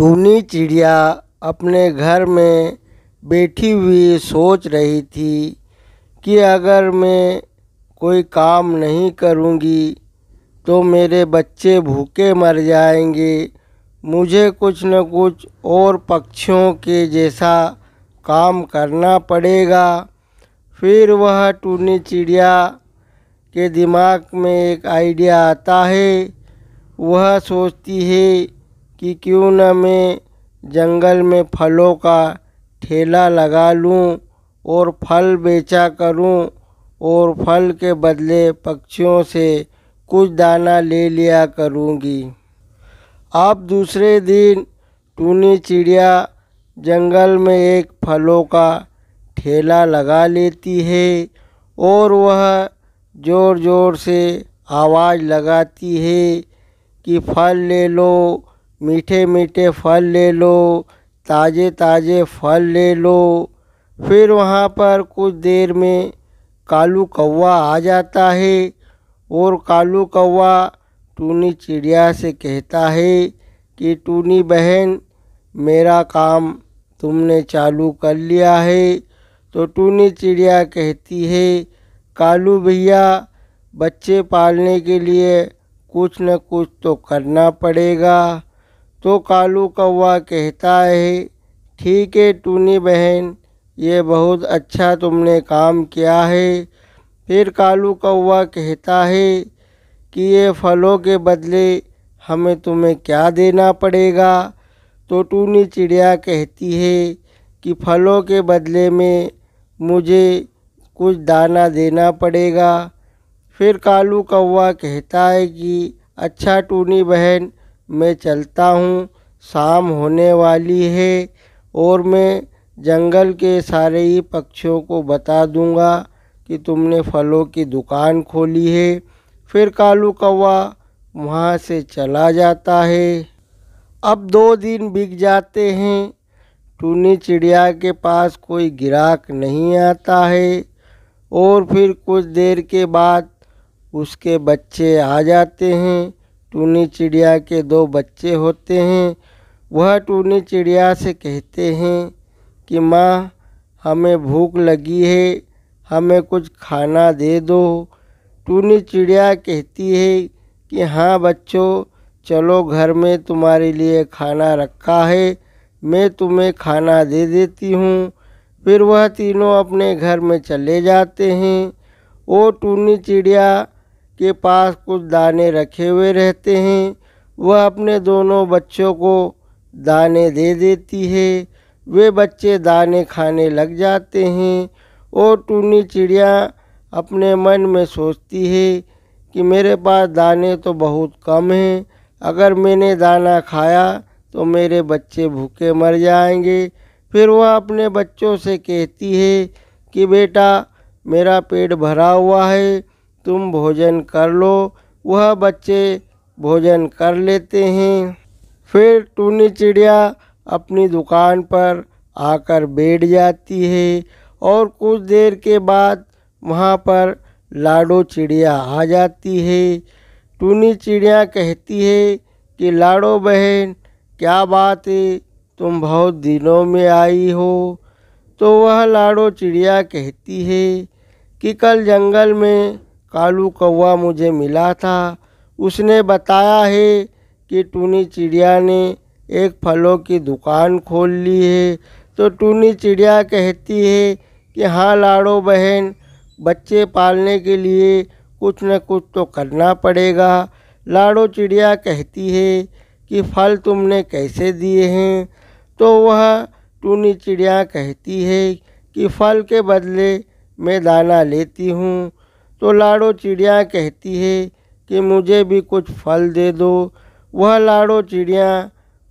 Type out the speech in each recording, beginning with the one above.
टूनी चिड़िया अपने घर में बैठी हुई सोच रही थी कि अगर मैं कोई काम नहीं करूँगी तो मेरे बच्चे भूखे मर जाएंगे मुझे कुछ न कुछ और पक्षियों के जैसा काम करना पड़ेगा फिर वह टूनी चिड़िया के दिमाग में एक आइडिया आता है वह सोचती है कि क्यों न मैं जंगल में फलों का ठेला लगा लूँ और फल बेचा करूं और फल के बदले पक्षियों से कुछ दाना ले लिया करूंगी। अब दूसरे दिन टूनी चिड़िया जंगल में एक फलों का ठेला लगा लेती है और वह ज़ोर ज़ोर से आवाज़ लगाती है कि फल ले लो मीठे मीठे फल ले लो ताज़े ताज़े फल ले लो फिर वहाँ पर कुछ देर में कालू कौवा आ जाता है और कालू कौवा टूनी चिड़िया से कहता है कि टूनी बहन मेरा काम तुमने चालू कर लिया है तो टूनी चिड़िया कहती है कालू भैया बच्चे पालने के लिए कुछ न कुछ तो करना पड़ेगा तो कालू कौवा कहता है ठीक है टूनी बहन ये बहुत अच्छा तुमने काम किया है फिर कालू कौवा कहता है कि ये फलों के बदले हमें तुम्हें क्या देना पड़ेगा तो टूनी चिड़िया कहती है कि फलों के बदले में मुझे कुछ दाना देना पड़ेगा फिर कालू कौवा कहता है कि अच्छा टूनी बहन मैं चलता हूँ शाम होने वाली है और मैं जंगल के सारे ही पक्षियों को बता दूँगा कि तुमने फलों की दुकान खोली है फिर कालू कौवा वहाँ से चला जाता है अब दो दिन बिक जाते हैं टूनी चिड़िया के पास कोई गिराक नहीं आता है और फिर कुछ देर के बाद उसके बच्चे आ जाते हैं टूनी चिड़िया के दो बच्चे होते हैं वह टूनी चिड़िया से कहते हैं कि माँ हमें भूख लगी है हमें कुछ खाना दे दो टूनी चिड़िया कहती है कि हाँ बच्चों चलो घर में तुम्हारे लिए खाना रखा है मैं तुम्हें खाना दे देती हूँ फिर वह तीनों अपने घर में चले जाते हैं वो टूनी चिड़िया के पास कुछ दाने रखे हुए रहते हैं वह अपने दोनों बच्चों को दाने दे देती है वे बच्चे दाने खाने लग जाते हैं और टूनी चिड़िया अपने मन में सोचती है कि मेरे पास दाने तो बहुत कम हैं अगर मैंने दाना खाया तो मेरे बच्चे भूखे मर जाएंगे फिर वह अपने बच्चों से कहती है कि बेटा मेरा पेट भरा हुआ है तुम भोजन कर लो वह बच्चे भोजन कर लेते हैं फिर टूनी चिड़िया अपनी दुकान पर आकर बैठ जाती है और कुछ देर के बाद वहाँ पर लाडो चिड़िया आ जाती है टूनी चिड़िया कहती है कि लाडो बहन क्या बात है तुम बहुत दिनों में आई हो तो वह लाडो चिड़िया कहती है कि कल जंगल में कालू कौवा मुझे मिला था उसने बताया है कि टूनी चिड़िया ने एक फलों की दुकान खोल ली है तो टूनी चिड़िया कहती है कि हाँ लाड़ो बहन बच्चे पालने के लिए कुछ न कुछ तो करना पड़ेगा लाड़ो चिड़िया कहती है कि फल तुमने कैसे दिए हैं तो वह टूनी चिड़िया कहती है कि फल के बदले मैं दाना लेती हूँ तो लाड़ो चिड़िया कहती है कि मुझे भी कुछ फल दे दो वह लाड़ो चिड़िया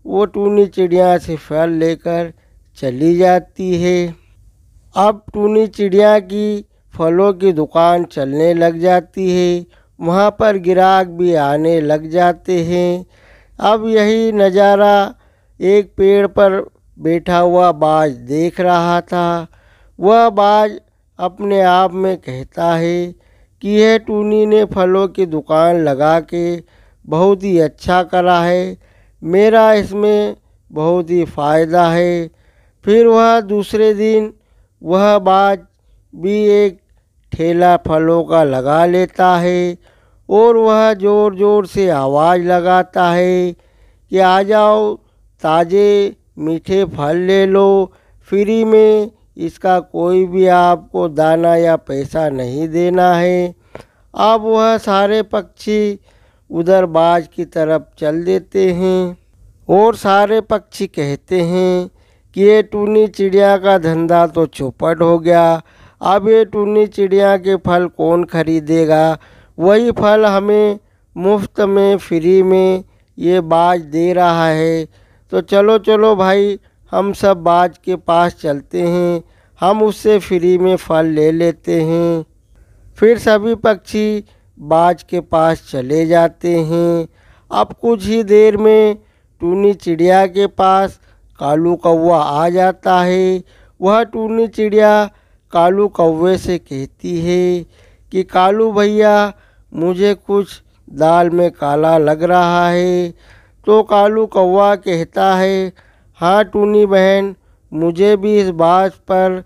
वो टूनी चिड़िया से फल लेकर चली जाती है अब टूनी चिड़िया की फलों की दुकान चलने लग जाती है वहाँ पर ग्राहक भी आने लग जाते हैं अब यही नज़ारा एक पेड़ पर बैठा हुआ बाज देख रहा था वह बाज अपने आप में कहता है कि यह टूनी ने फलों की दुकान लगा के बहुत ही अच्छा करा है मेरा इसमें बहुत ही फ़ायदा है फिर वह दूसरे दिन वह बाज भी एक ठेला फलों का लगा लेता है और वह ज़ोर ज़ोर से आवाज़ लगाता है कि आ जाओ ताज़े मीठे फल ले लो फ्री में इसका कोई भी आपको दाना या पैसा नहीं देना है अब वह सारे पक्षी उधर बाज की तरफ चल देते हैं और सारे पक्षी कहते हैं कि ये टूनी चिड़िया का धंधा तो चौपट हो गया अब ये टूनी चिड़िया के फल कौन खरीदेगा वही फल हमें मुफ्त में फ्री में ये बाज दे रहा है तो चलो चलो भाई हम सब बाज के पास चलते हैं हम उससे फ्री में फल ले लेते हैं फिर सभी पक्षी बाज के पास चले जाते हैं अब कुछ ही देर में टूनी चिड़िया के पास कालू कौवा आ जाता है वह टूनी चिड़िया कालू कौवे से कहती है कि कालू भैया मुझे कुछ दाल में काला लग रहा है तो कालू कौवा कहता है हाँ टूनी बहन मुझे भी इस बात पर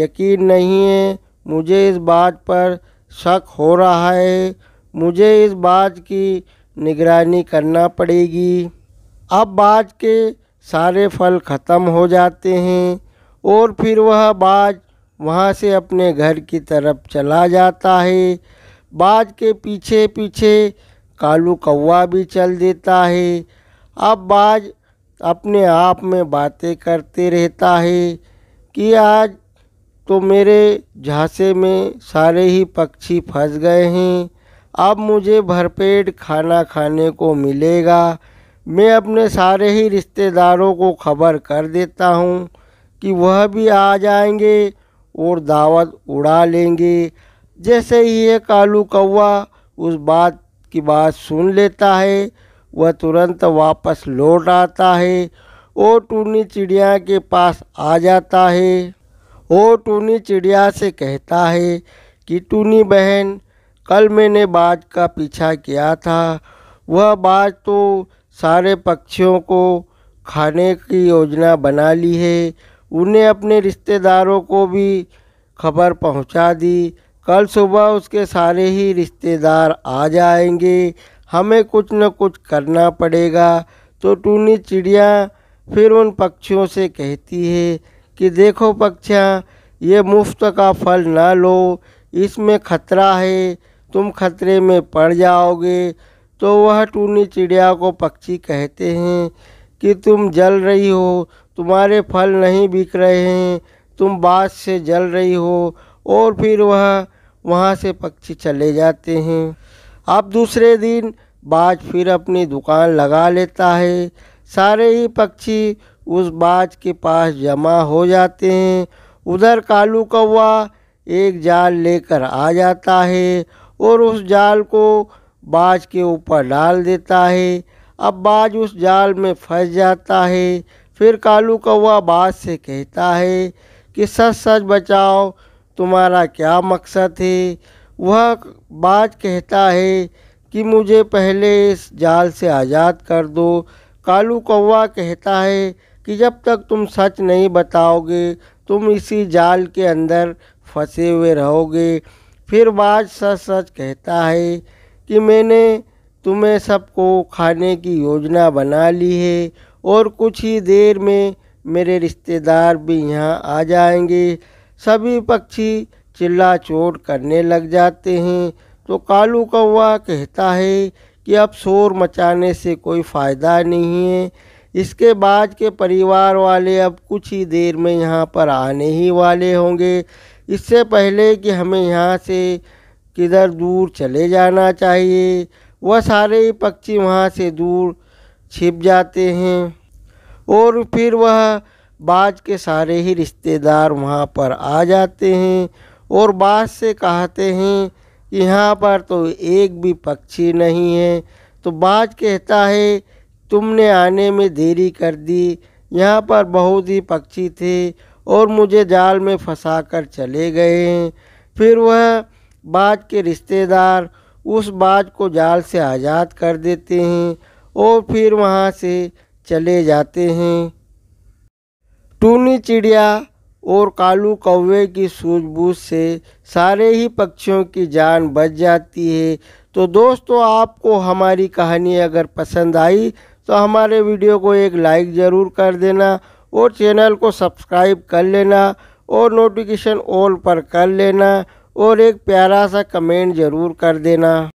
यकीन नहीं है मुझे इस बात पर शक हो रहा है मुझे इस बात की निगरानी करना पड़ेगी अब बाज के सारे फल ख़त्म हो जाते हैं और फिर वह बाज वहाँ से अपने घर की तरफ चला जाता है बाज के पीछे पीछे कालू कौवा भी चल देता है अब बाज अपने आप में बातें करते रहता है कि आज तो मेरे झांसे में सारे ही पक्षी फंस गए हैं अब मुझे भरपेट खाना खाने को मिलेगा मैं अपने सारे ही रिश्तेदारों को खबर कर देता हूँ कि वह भी आ जाएंगे और दावत उड़ा लेंगे जैसे ही ये कालू कौवा उस बात की बात सुन लेता है वह तुरंत वापस लौट आता है ओ टूनी चिड़िया के पास आ जाता है ओ टूनी चिड़िया से कहता है कि टूनी बहन कल मैंने बाज का पीछा किया था वह बाज तो सारे पक्षियों को खाने की योजना बना ली है उन्हें अपने रिश्तेदारों को भी खबर पहुंचा दी कल सुबह उसके सारे ही रिश्तेदार आ जाएंगे हमें कुछ न कुछ करना पड़ेगा तो टूनी चिड़िया फिर उन पक्षियों से कहती है कि देखो पक्षियाँ ये मुफ्त का फल ना लो इसमें खतरा है तुम खतरे में पड़ जाओगे तो वह टूनी चिड़िया को पक्षी कहते हैं कि तुम जल रही हो तुम्हारे फल नहीं बिक रहे हैं तुम बात से जल रही हो और फिर वह वहाँ से पक्षी चले जाते हैं अब दूसरे दिन बाज फिर अपनी दुकान लगा लेता है सारे ही पक्षी उस बाज के पास जमा हो जाते हैं उधर कालू कौवा एक जाल लेकर आ जाता है और उस जाल को बाज के ऊपर डाल देता है अब बाज उस जाल में फंस जाता है फिर कालू कौवा बाज से कहता है कि सच सच बचाओ तुम्हारा क्या मकसद है वह बाज कहता है कि मुझे पहले इस जाल से आज़ाद कर दो कालू कौवा कहता है कि जब तक तुम सच नहीं बताओगे तुम इसी जाल के अंदर फंसे हुए रहोगे फिर बाज सच सच कहता है कि मैंने तुम्हें सबको खाने की योजना बना ली है और कुछ ही देर में मेरे रिश्तेदार भी यहाँ आ जाएंगे सभी पक्षी चिल्ला चोट करने लग जाते हैं तो कालू कौवा कहता है कि अब शोर मचाने से कोई फ़ायदा नहीं है इसके बाद के परिवार वाले अब कुछ ही देर में यहाँ पर आने ही वाले होंगे इससे पहले कि हमें यहाँ से किधर दूर चले जाना चाहिए वह सारे ही पक्षी वहाँ से दूर छिप जाते हैं और फिर वह बाज के सारे ही रिश्तेदार वहाँ पर आ जाते हैं और बाद से कहते हैं यहाँ पर तो एक भी पक्षी नहीं है तो बाज कहता है तुमने आने में देरी कर दी यहाँ पर बहुत ही पक्षी थे और मुझे जाल में फंसा कर चले गए हैं फिर वह बाज के रिश्तेदार उस बाज को जाल से आज़ाद कर देते हैं और फिर वहाँ से चले जाते हैं टूनी चिड़िया और कालू कौवे की सूझबूझ से सारे ही पक्षियों की जान बच जाती है तो दोस्तों आपको हमारी कहानी अगर पसंद आई तो हमारे वीडियो को एक लाइक ज़रूर कर देना और चैनल को सब्सक्राइब कर लेना और नोटिफिकेशन ऑल पर कर लेना और एक प्यारा सा कमेंट ज़रूर कर देना